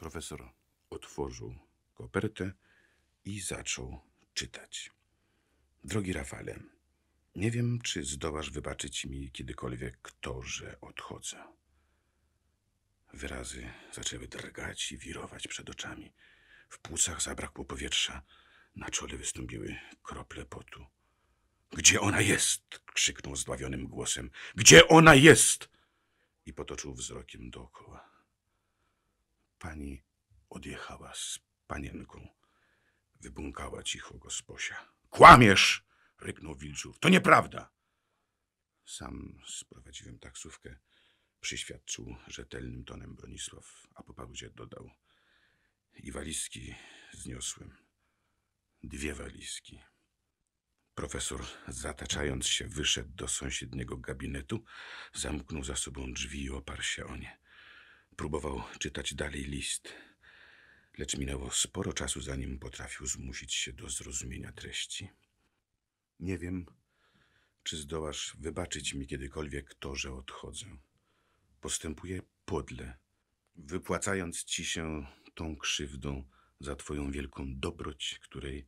Profesor otworzył kopertę i zaczął czytać. Drogi Rafale, nie wiem, czy zdołasz wybaczyć mi kiedykolwiek to, że odchodzę. Wyrazy zaczęły drgać i wirować przed oczami. W płucach zabrakło powietrza. Na czole wystąpiły krople potu. Gdzie ona jest? krzyknął zdławionym głosem. Gdzie ona jest? I potoczył wzrokiem dookoła pani odjechała z panienką. wybunkała cicho gosposia. Kłamiesz! ryknął Wilczów. To nieprawda! Sam sprowadziłem taksówkę, przyświadczył rzetelnym tonem Bronisław, a po pauzie dodał. I walizki zniosłem. Dwie walizki. Profesor, zataczając się, wyszedł do sąsiedniego gabinetu, zamknął za sobą drzwi i oparł się o nie próbował czytać dalej list, lecz minęło sporo czasu, zanim potrafił zmusić się do zrozumienia treści. Nie wiem, czy zdołasz wybaczyć mi kiedykolwiek to, że odchodzę. Postępuję podle, wypłacając ci się tą krzywdą za twoją wielką dobroć, której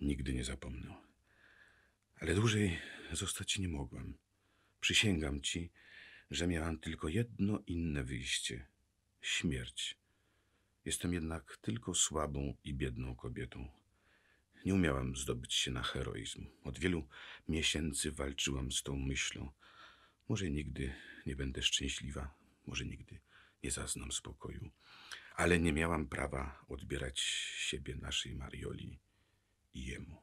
nigdy nie zapomnę. Ale dłużej zostać nie mogłam. Przysięgam ci, że miałam tylko jedno inne wyjście śmierć. Jestem jednak tylko słabą i biedną kobietą. Nie umiałam zdobyć się na heroizm. Od wielu miesięcy walczyłam z tą myślą. Może nigdy nie będę szczęśliwa, może nigdy nie zaznam spokoju, ale nie miałam prawa odbierać siebie naszej Marioli i jemu.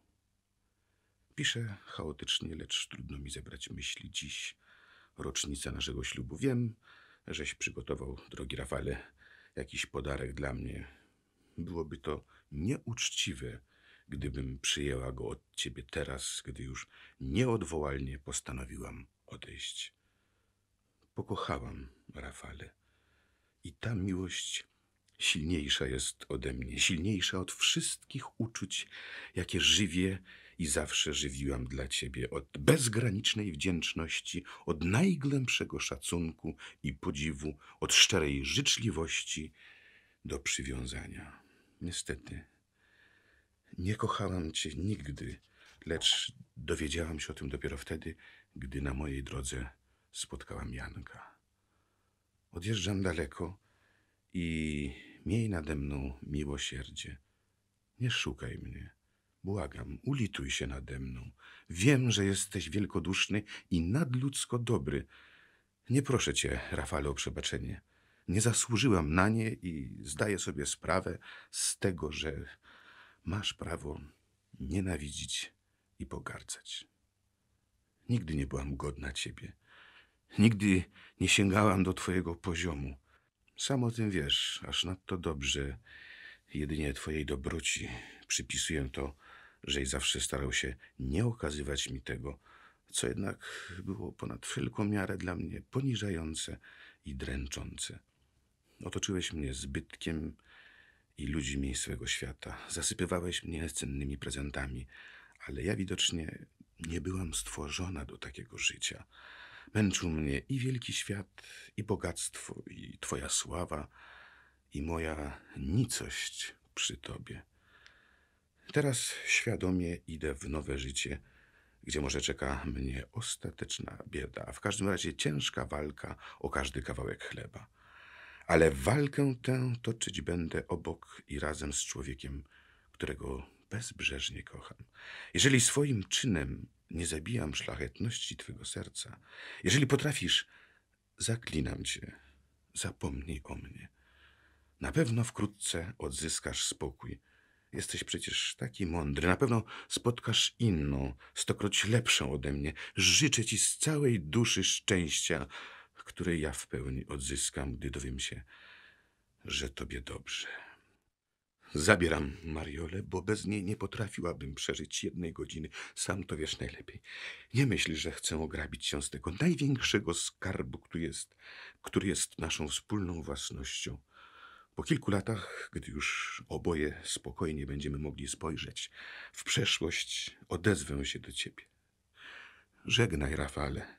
Piszę chaotycznie, lecz trudno mi zebrać myśli dziś. Rocznica naszego ślubu. Wiem, żeś przygotował, drogi Rafale, jakiś podarek dla mnie. Byłoby to nieuczciwe, gdybym przyjęła go od ciebie teraz, gdy już nieodwołalnie postanowiłam odejść. Pokochałam Rafale i ta miłość silniejsza jest ode mnie, silniejsza od wszystkich uczuć, jakie żywię i zawsze żywiłam dla Ciebie od bezgranicznej wdzięczności, od najgłębszego szacunku i podziwu, od szczerej życzliwości do przywiązania. Niestety, nie kochałam Cię nigdy, lecz dowiedziałam się o tym dopiero wtedy, gdy na mojej drodze spotkałam Janka. Odjeżdżam daleko i miej nade mną miłosierdzie. Nie szukaj mnie Błagam, ulituj się nade mną. Wiem, że jesteś wielkoduszny i nadludzko dobry. Nie proszę cię, Rafale, o przebaczenie. Nie zasłużyłam na nie i zdaję sobie sprawę z tego, że masz prawo nienawidzić i pogardzać. Nigdy nie byłam godna ciebie. Nigdy nie sięgałam do twojego poziomu. Sam o tym wiesz, aż nadto dobrze, jedynie twojej dobroci Przypisuję to, że i zawsze starał się nie okazywać mi tego, co jednak było ponad wszelką miarę dla mnie poniżające i dręczące. Otoczyłeś mnie zbytkiem i ludźmi swego świata. Zasypywałeś mnie cennymi prezentami, ale ja widocznie nie byłam stworzona do takiego życia. Męczył mnie i wielki świat, i bogactwo, i Twoja sława, i moja nicość przy Tobie. Teraz świadomie idę w nowe życie, gdzie może czeka mnie ostateczna bieda, a w każdym razie ciężka walka o każdy kawałek chleba. Ale walkę tę toczyć będę obok i razem z człowiekiem, którego bezbrzeżnie kocham. Jeżeli swoim czynem nie zabijam szlachetności twego serca, jeżeli potrafisz, zaklinam cię, zapomnij o mnie. Na pewno wkrótce odzyskasz spokój Jesteś przecież taki mądry. Na pewno spotkasz inną, stokroć lepszą ode mnie. Życzę ci z całej duszy szczęścia, które ja w pełni odzyskam, gdy dowiem się, że tobie dobrze. Zabieram Mariole, bo bez niej nie potrafiłabym przeżyć jednej godziny. Sam to wiesz najlepiej. Nie myśl, że chcę ograbić się z tego największego skarbu, który jest, który jest naszą wspólną własnością. Po kilku latach, gdy już oboje spokojnie będziemy mogli spojrzeć w przeszłość, odezwę się do ciebie. Żegnaj, Rafale.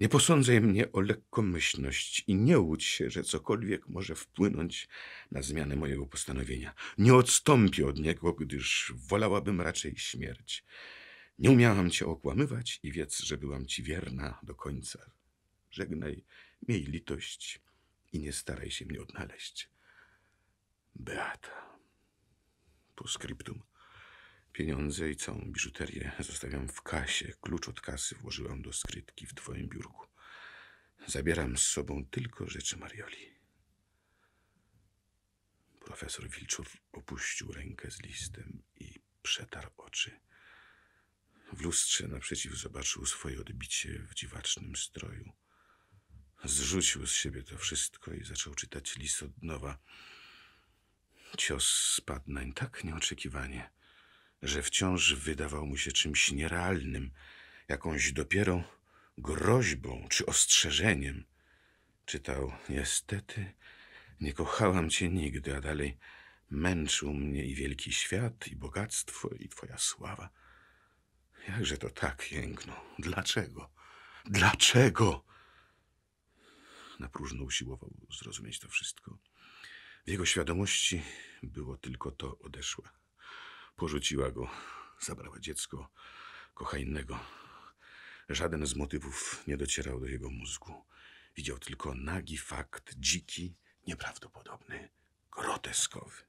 Nie posądzaj mnie o lekkomyślność i nie łudź się, że cokolwiek może wpłynąć na zmianę mojego postanowienia. Nie odstąpię od niego, gdyż wolałabym raczej śmierć. Nie umiałam cię okłamywać i wiedz, że byłam ci wierna do końca. Żegnaj, miej litość i nie staraj się mnie odnaleźć. Beata. Po skryptum. Pieniądze i całą biżuterię zostawiam w kasie. Klucz od kasy włożyłam do skrytki w twoim biurku. Zabieram z sobą tylko rzeczy Marioli. Profesor Wilczur opuścił rękę z listem i przetarł oczy. W lustrze naprzeciw zobaczył swoje odbicie w dziwacznym stroju. Zrzucił z siebie to wszystko i zaczął czytać list od nowa. Cios spadł nań tak nieoczekiwanie, że wciąż wydawał mu się czymś nierealnym, jakąś dopiero groźbą czy ostrzeżeniem. Czytał, niestety, nie kochałam cię nigdy, a dalej męczył mnie i wielki świat, i bogactwo, i twoja sława. Jakże to tak jęknął? Dlaczego? Dlaczego? Na próżno usiłował zrozumieć to wszystko. W jego świadomości było tylko to odeszła. Porzuciła go, zabrała dziecko, kocha innego. Żaden z motywów nie docierał do jego mózgu. Widział tylko nagi fakt, dziki, nieprawdopodobny, groteskowy.